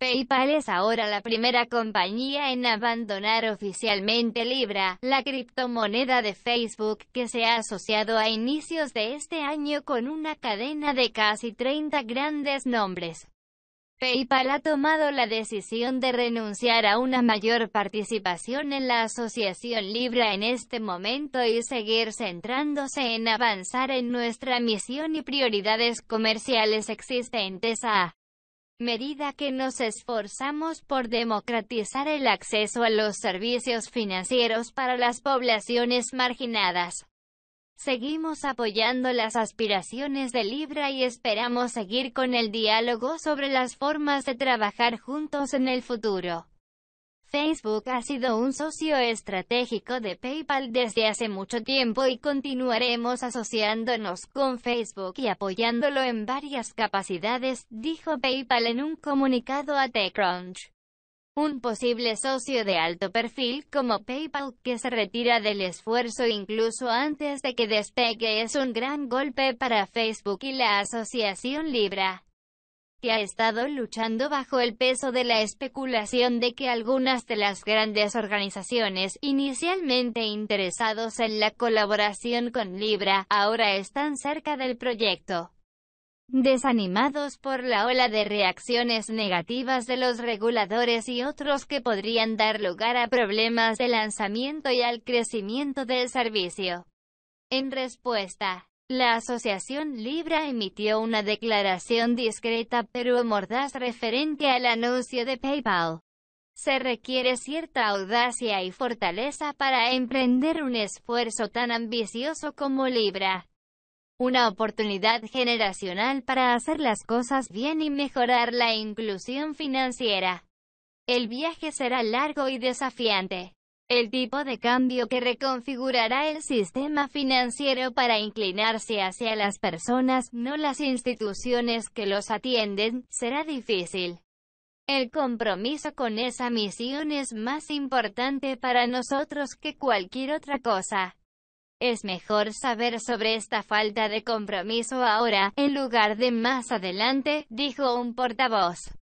PayPal es ahora la primera compañía en abandonar oficialmente Libra, la criptomoneda de Facebook, que se ha asociado a inicios de este año con una cadena de casi 30 grandes nombres. PayPal ha tomado la decisión de renunciar a una mayor participación en la asociación Libra en este momento y seguir centrándose en avanzar en nuestra misión y prioridades comerciales existentes a medida que nos esforzamos por democratizar el acceso a los servicios financieros para las poblaciones marginadas. Seguimos apoyando las aspiraciones de Libra y esperamos seguir con el diálogo sobre las formas de trabajar juntos en el futuro. Facebook ha sido un socio estratégico de PayPal desde hace mucho tiempo y continuaremos asociándonos con Facebook y apoyándolo en varias capacidades, dijo PayPal en un comunicado a TechCrunch. Un posible socio de alto perfil como PayPal que se retira del esfuerzo incluso antes de que despegue es un gran golpe para Facebook y la asociación Libra que ha estado luchando bajo el peso de la especulación de que algunas de las grandes organizaciones inicialmente interesados en la colaboración con Libra ahora están cerca del proyecto. Desanimados por la ola de reacciones negativas de los reguladores y otros que podrían dar lugar a problemas de lanzamiento y al crecimiento del servicio. En respuesta, la Asociación Libra emitió una declaración discreta pero mordaz referente al anuncio de PayPal. Se requiere cierta audacia y fortaleza para emprender un esfuerzo tan ambicioso como Libra. Una oportunidad generacional para hacer las cosas bien y mejorar la inclusión financiera. El viaje será largo y desafiante el tipo de cambio que reconfigurará el sistema financiero para inclinarse hacia las personas, no las instituciones que los atienden, será difícil. El compromiso con esa misión es más importante para nosotros que cualquier otra cosa. Es mejor saber sobre esta falta de compromiso ahora, en lugar de más adelante, dijo un portavoz.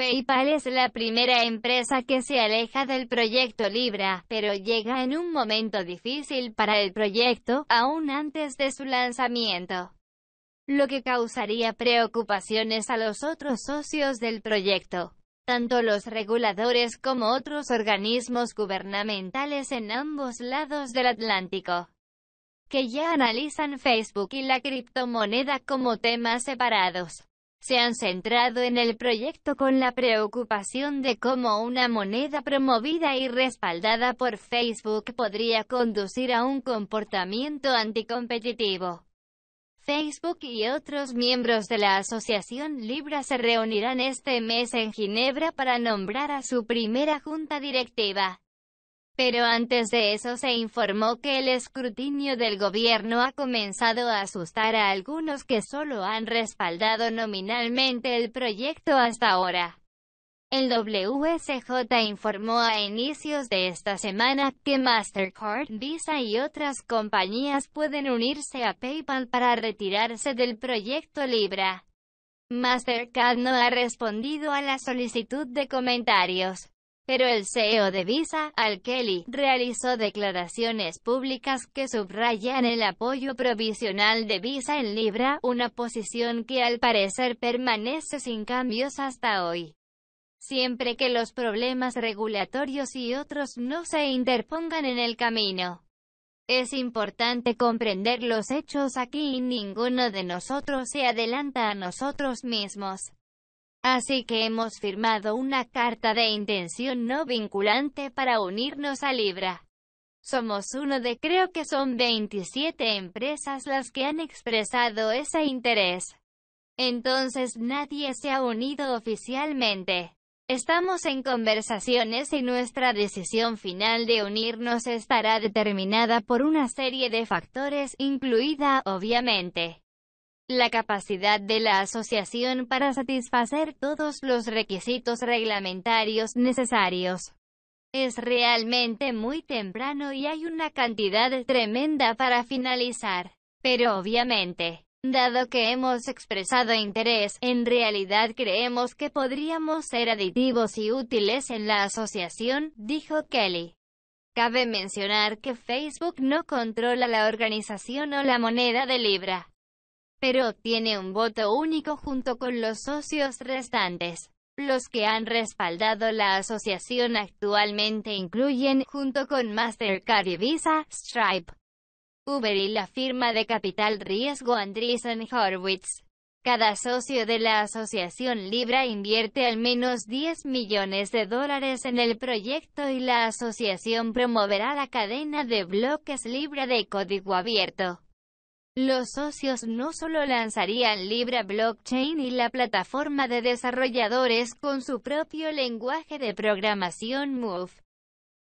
PayPal es la primera empresa que se aleja del proyecto Libra, pero llega en un momento difícil para el proyecto, aún antes de su lanzamiento, lo que causaría preocupaciones a los otros socios del proyecto. Tanto los reguladores como otros organismos gubernamentales en ambos lados del Atlántico, que ya analizan Facebook y la criptomoneda como temas separados se han centrado en el proyecto con la preocupación de cómo una moneda promovida y respaldada por Facebook podría conducir a un comportamiento anticompetitivo. Facebook y otros miembros de la Asociación Libra se reunirán este mes en Ginebra para nombrar a su primera junta directiva. Pero antes de eso se informó que el escrutinio del gobierno ha comenzado a asustar a algunos que solo han respaldado nominalmente el proyecto hasta ahora. El WSJ informó a inicios de esta semana que Mastercard, Visa y otras compañías pueden unirse a PayPal para retirarse del proyecto Libra. Mastercard no ha respondido a la solicitud de comentarios. Pero el CEO de Visa, Al Kelly, realizó declaraciones públicas que subrayan el apoyo provisional de Visa en Libra, una posición que al parecer permanece sin cambios hasta hoy. Siempre que los problemas regulatorios y otros no se interpongan en el camino. Es importante comprender los hechos aquí y ninguno de nosotros se adelanta a nosotros mismos. Así que hemos firmado una carta de intención no vinculante para unirnos a Libra. Somos uno de creo que son 27 empresas las que han expresado ese interés. Entonces nadie se ha unido oficialmente. Estamos en conversaciones y nuestra decisión final de unirnos estará determinada por una serie de factores, incluida, obviamente, la capacidad de la asociación para satisfacer todos los requisitos reglamentarios necesarios. Es realmente muy temprano y hay una cantidad tremenda para finalizar. Pero obviamente, dado que hemos expresado interés, en realidad creemos que podríamos ser aditivos y útiles en la asociación, dijo Kelly. Cabe mencionar que Facebook no controla la organización o la moneda de Libra pero tiene un voto único junto con los socios restantes. Los que han respaldado la asociación actualmente incluyen, junto con Mastercard y Visa, Stripe, Uber y la firma de capital riesgo Andreessen Horwitz. Cada socio de la asociación Libra invierte al menos 10 millones de dólares en el proyecto y la asociación promoverá la cadena de bloques Libra de código abierto. Los socios no solo lanzarían Libra Blockchain y la plataforma de desarrolladores con su propio lenguaje de programación Move,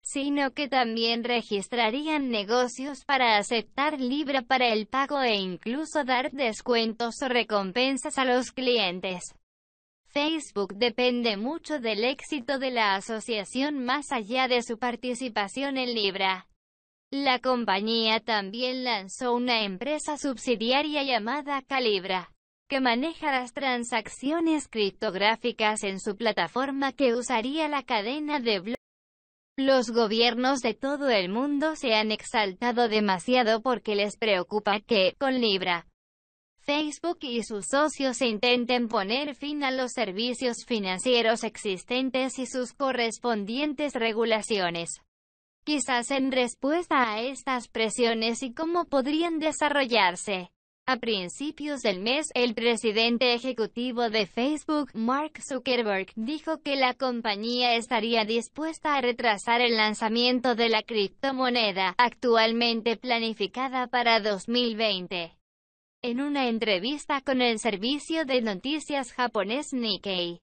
sino que también registrarían negocios para aceptar Libra para el pago e incluso dar descuentos o recompensas a los clientes. Facebook depende mucho del éxito de la asociación más allá de su participación en Libra. La compañía también lanzó una empresa subsidiaria llamada Calibra, que maneja las transacciones criptográficas en su plataforma que usaría la cadena de bloques. Los gobiernos de todo el mundo se han exaltado demasiado porque les preocupa que, con Libra, Facebook y sus socios intenten poner fin a los servicios financieros existentes y sus correspondientes regulaciones quizás en respuesta a estas presiones y cómo podrían desarrollarse. A principios del mes, el presidente ejecutivo de Facebook, Mark Zuckerberg, dijo que la compañía estaría dispuesta a retrasar el lanzamiento de la criptomoneda, actualmente planificada para 2020. En una entrevista con el servicio de noticias japonés Nikkei,